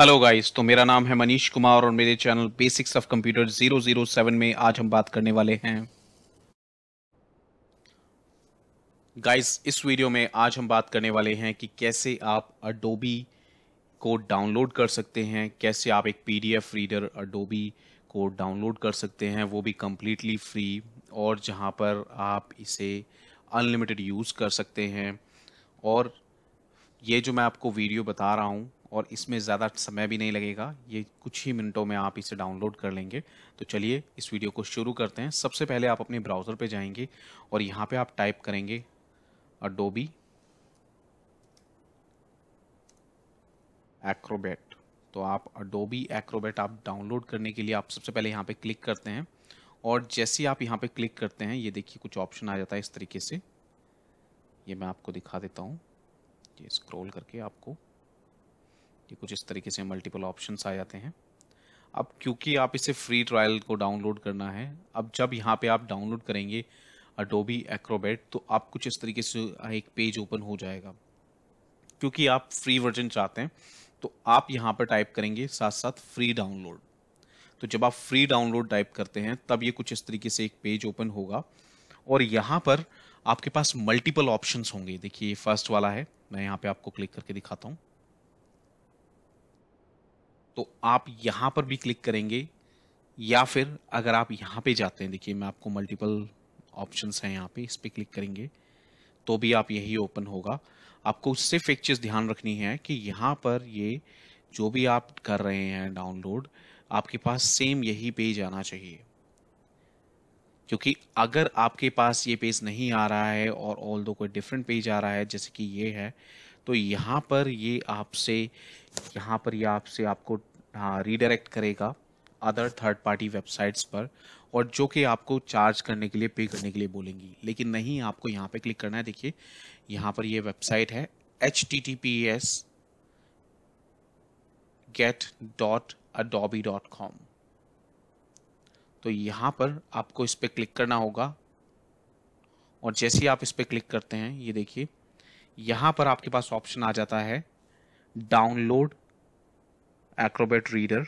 hello guys तो मेरा नाम है मनीष कुमार और मेरे चैनल बेसिक्स ऑफ कंप्यूटर 007 में आज हम बात करने वाले हैं गाइस इस वीडियो में आज हम बात करने वाले हैं कि कैसे आप अडोबी को डाउनलोड कर सकते हैं कैसे आप एक पीडीएफ रीडर अडोबी को डाउनलोड कर सकते हैं वो भी कम्प्लीटली फ्री और जहाँ पर आप इसे अनलिमिटेड यूज़ कर सकते हैं और ये जो मैं आपको वीडियो बता रहा हूँ और इसमें ज़्यादा समय भी नहीं लगेगा ये कुछ ही मिनटों में आप इसे डाउनलोड कर लेंगे तो चलिए इस वीडियो को शुरू करते हैं सबसे पहले आप अपने ब्राउज़र पे जाएंगे और यहाँ पे आप टाइप करेंगे अडोबी एक्रोबेट तो आप अडोबी एक्रोबेट आप डाउनलोड करने के लिए आप सबसे पहले यहाँ पर क्लिक करते हैं और जैसे ही आप यहाँ पर क्लिक करते हैं ये देखिए कुछ ऑप्शन आ जाता है इस तरीके से ये मैं आपको दिखा देता हूँ ये स्क्रॉल करके आपको ये कुछ इस तरीके से मल्टीपल ऑप्शन आ जाते हैं अब क्योंकि आप इसे फ्री ट्रायल को डाउनलोड करना है अब जब यहाँ पे आप डाउनलोड करेंगे अडोबी एक्रोबेट तो आप कुछ इस तरीके से एक पेज ओपन हो जाएगा क्योंकि आप फ्री वर्जन चाहते हैं तो आप यहाँ पर टाइप करेंगे साथ साथ फ्री डाउनलोड तो जब आप फ्री डाउनलोड टाइप करते हैं तब ये कुछ इस तरीके से एक पेज ओपन होगा और यहाँ पर आपके पास मल्टीपल ऑप्शंस होंगे देखिए फर्स्ट वाला है मैं यहाँ पे आपको क्लिक करके दिखाता हूँ तो आप यहाँ पर भी क्लिक करेंगे या फिर अगर आप यहाँ पे जाते हैं देखिए मैं आपको मल्टीपल ऑप्शंस हैं यहाँ पे इस पर क्लिक करेंगे तो भी आप यही ओपन होगा आपको सिर्फ एक चीज़ ध्यान रखनी है कि यहाँ पर ये जो भी आप कर रहे हैं डाउनलोड आपके पास सेम यही पेज आना चाहिए क्योंकि अगर आपके पास ये पेज नहीं आ रहा है और ऑल दो कोई डिफरेंट पेज आ रहा है जैसे कि ये है तो यहाँ पर ये आपसे यहाँ पर ये आपसे आपको हाँ रीडायरेक्ट करेगा अदर थर्ड पार्टी वेबसाइट्स पर और जो कि आपको चार्ज करने के लिए पे करने के लिए बोलेंगी लेकिन नहीं आपको यहाँ पे क्लिक करना है देखिए यहाँ पर ये वेबसाइट है H T T P S get dot Adobe dot com तो यहाँ पर आपको इस पर क्लिक करना होगा और जैसे ही आप इस पर क्लिक करते हैं ये देखिए यहाँ पर आपके पास ऑप्शन आ जाता है download Acrobat reader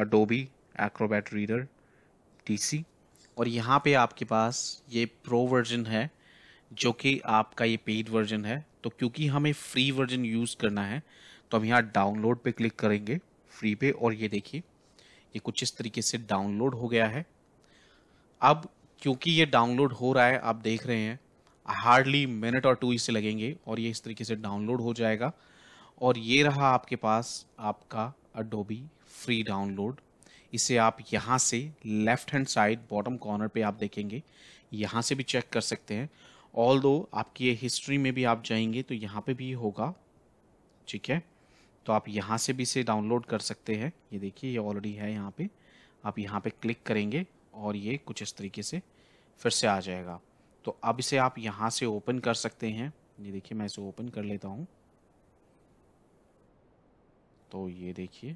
Adobe Acrobat reader DC और यहाँ पे आपके पास ये प्रो वर्जन है जो कि आपका ये पेड वर्जन है तो क्योंकि हमें फ्री वर्जन यूज़ करना है तो हम यहाँ डाउनलोड पे क्लिक करेंगे फ्री पे और ये देखिए ये कुछ इस तरीके से डाउनलोड हो गया है अब क्योंकि ये डाउनलोड हो रहा है आप देख रहे हैं हार्डली मिनट और टू इसे लगेंगे और ये इस तरीके से डाउनलोड हो जाएगा और ये रहा आपके पास आपका अडोबी फ्री डाउनलोड इसे आप यहाँ से left hand side bottom corner पे आप देखेंगे यहाँ से भी चेक कर सकते हैं ऑल दो आपकी हिस्ट्री में भी आप जाएंगे तो यहाँ पे भी होगा ठीक है तो आप यहाँ से भी इसे डाउनलोड कर सकते हैं ये देखिए ये ऑलरेडी है यहाँ पे आप यहाँ पे क्लिक करेंगे और ये कुछ इस तरीके से फिर से आ जाएगा तो अब इसे आप यहाँ से ओपन कर सकते हैं ये देखिए मैं इसे ओपन कर लेता हूँ तो ये देखिए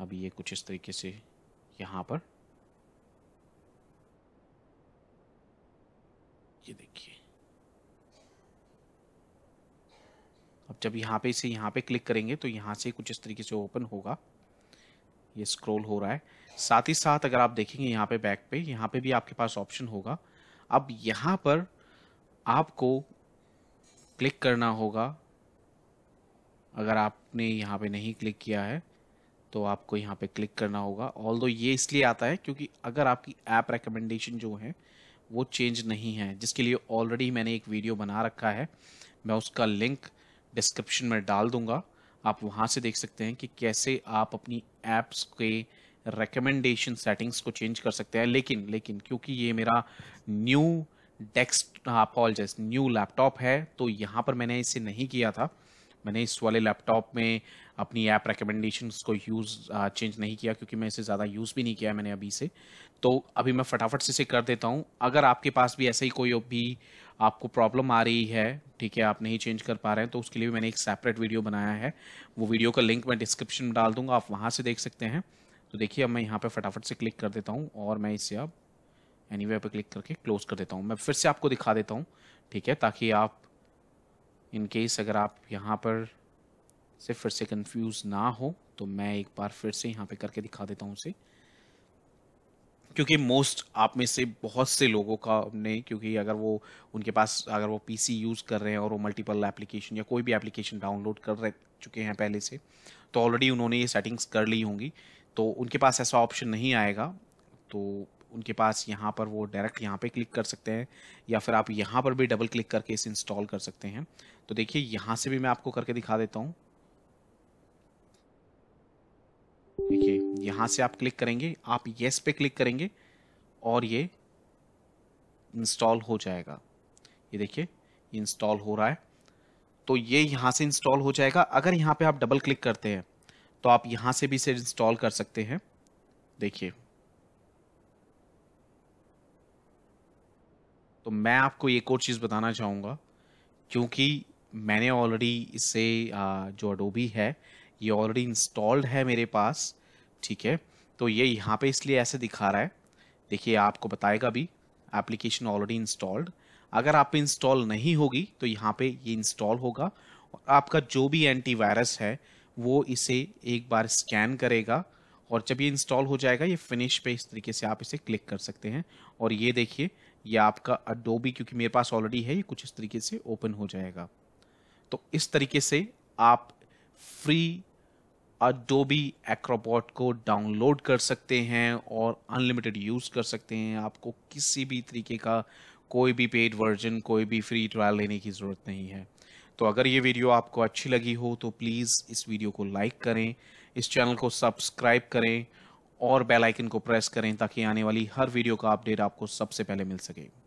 अब ये कुछ इस तरीके से यहाँ पर ये देखिए अब जब यहाँ पे इसे यहाँ पे क्लिक करेंगे तो यहाँ से कुछ इस तरीके से ओपन होगा ये स्क्रॉल हो रहा है साथ ही साथ अगर आप देखेंगे यहाँ पे बैक पे यहाँ पे भी आपके पास ऑप्शन होगा अब यहाँ पर आपको क्लिक करना होगा अगर आपने यहाँ पे नहीं क्लिक किया है तो आपको यहाँ पे क्लिक करना होगा ऑल ये इसलिए आता है क्योंकि अगर आपकी ऐप रिकमेंडेशन जो है वो चेंज नहीं है जिसके लिए ऑलरेडी मैंने एक वीडियो बना रखा है मैं उसका लिंक डिस्क्रिप्शन में डाल दूंगा आप वहाँ से देख सकते हैं कि कैसे आप अपनी ऐप्स के रिकमेंडेशन सेटिंग्स को चेंज कर सकते हैं लेकिन लेकिन क्योंकि ये मेरा new desk apologies new laptop है तो यहाँ पर मैंने इसे नहीं किया था मैंने इस वाले लैपटॉप में अपनी ऐप रिकमेंडेशन को यूज़ चेंज नहीं किया क्योंकि मैं इसे ज़्यादा यूज़ भी नहीं किया मैंने अभी से तो अभी मैं फटाफट से इसे कर देता हूँ अगर आपके पास भी ऐसा ही कोई भी आपको प्रॉब्लम आ रही है ठीक है आप नहीं चेंज कर पा रहे हैं तो उसके लिए भी मैंने एक सेपरेट वीडियो बनाया है वो वीडियो का लिंक मैं डिस्क्रिप्शन में डाल दूंगा आप वहाँ से देख सकते हैं तो देखिए अब मैं यहाँ पर फटाफट से क्लिक कर देता हूँ और मैं इसे अब एनी anyway पे क्लिक करके क्लोज़ कर देता हूँ मैं फिर से आपको दिखा देता हूँ ठीक है ताकि आप इन केस अगर आप यहाँ पर से फिर से कंफ्यूज ना हो तो मैं एक बार फिर से यहाँ पे करके दिखा देता हूँ उसे क्योंकि मोस्ट आप में से बहुत से लोगों का ने क्योंकि अगर वो उनके पास अगर वो पीसी यूज़ कर रहे हैं और वो मल्टीपल एप्लीकेशन या कोई भी एप्लीकेशन डाउनलोड कर रह चुके हैं पहले से तो ऑलरेडी उन्होंने ये सेटिंग्स कर ली होंगी तो उनके पास ऐसा ऑप्शन नहीं आएगा तो उनके पास यहाँ पर वो डायरेक्ट यहाँ पे क्लिक कर सकते हैं या फिर आप यहाँ पर भी डबल क्लिक करके इसे इंस्टॉल कर सकते हैं तो देखिए यहाँ से भी मैं आपको करके दिखा देता हूँ देखिए यहाँ से आप क्लिक करेंगे आप येस पे क्लिक करेंगे और ये इंस्टॉल हो जाएगा ये देखिए इंस्टॉल हो रहा है तो ये यहाँ से इंस्टॉल हो जाएगा अगर यहाँ पे आप डबल क्लिक करते हैं तो आप यहाँ से भी इसे इंस्टॉल कर सकते हैं देखिए तो मैं आपको एक और चीज़ बताना चाहूँगा क्योंकि मैंने ऑलरेडी इसे जो अडोबी है ये ऑलरेडी इंस्टॉल्ड है मेरे पास ठीक है तो ये यहाँ पे इसलिए ऐसे दिखा रहा है देखिए आपको बताएगा भी एप्लीकेशन ऑलरेडी इंस्टॉल्ड अगर आप इंस्टॉल नहीं होगी तो यहाँ पे ये इंस्टॉल होगा और आपका जो भी एंटीवायरस है वो इसे एक बार स्कैन करेगा और जब ये इंस्टॉल हो जाएगा ये फिनिश पे इस तरीके से आप इसे क्लिक कर सकते हैं और ये देखिए या आपका अडोबी क्योंकि मेरे पास ऑलरेडी है ये कुछ इस तरीके से ओपन हो जाएगा तो इस तरीके से आप फ्री अडोबी एक्रोबॉट को डाउनलोड कर सकते हैं और अनलिमिटेड यूज़ कर सकते हैं आपको किसी भी तरीके का कोई भी पेड वर्जन कोई भी फ्री ट्रायल लेने की ज़रूरत नहीं है तो अगर ये वीडियो आपको अच्छी लगी हो तो प्लीज़ इस वीडियो को लाइक करें इस चैनल को सब्सक्राइब करें और बेल आइकन को प्रेस करें ताकि आने वाली हर वीडियो का अपडेट आपको सबसे पहले मिल सके